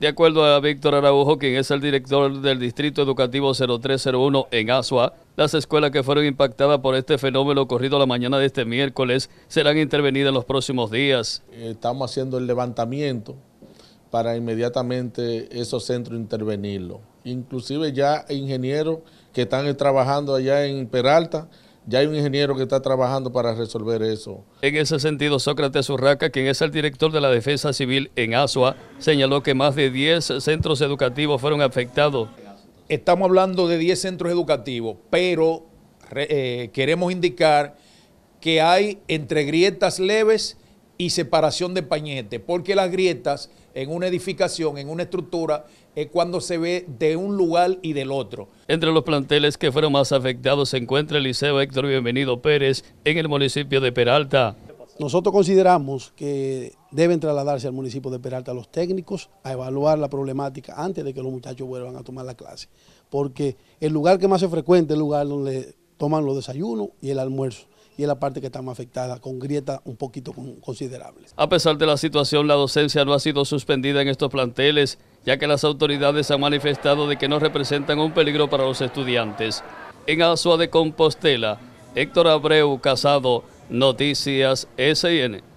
De acuerdo a Víctor Araujo, quien es el director del Distrito Educativo 0301 en Asua, las escuelas que fueron impactadas por este fenómeno ocurrido la mañana de este miércoles serán intervenidas en los próximos días. Estamos haciendo el levantamiento para inmediatamente esos centros intervenirlo. Inclusive ya ingenieros que están trabajando allá en Peralta ya hay un ingeniero que está trabajando para resolver eso. En ese sentido, Sócrates Urraca, quien es el director de la Defensa Civil en Asua, señaló que más de 10 centros educativos fueron afectados. Estamos hablando de 10 centros educativos, pero eh, queremos indicar que hay entre grietas leves y separación de pañete, porque las grietas en una edificación, en una estructura, es cuando se ve de un lugar y del otro. Entre los planteles que fueron más afectados se encuentra el Liceo Héctor Bienvenido Pérez en el municipio de Peralta. Nosotros consideramos que deben trasladarse al municipio de Peralta los técnicos a evaluar la problemática antes de que los muchachos vuelvan a tomar la clase, porque el lugar que más se frecuenta es el lugar donde toman los desayunos y el almuerzo y es la parte que está más afectada, con grietas un poquito considerables. A pesar de la situación, la docencia no ha sido suspendida en estos planteles, ya que las autoridades han manifestado de que no representan un peligro para los estudiantes. En Azua de Compostela, Héctor Abreu Casado, Noticias SN.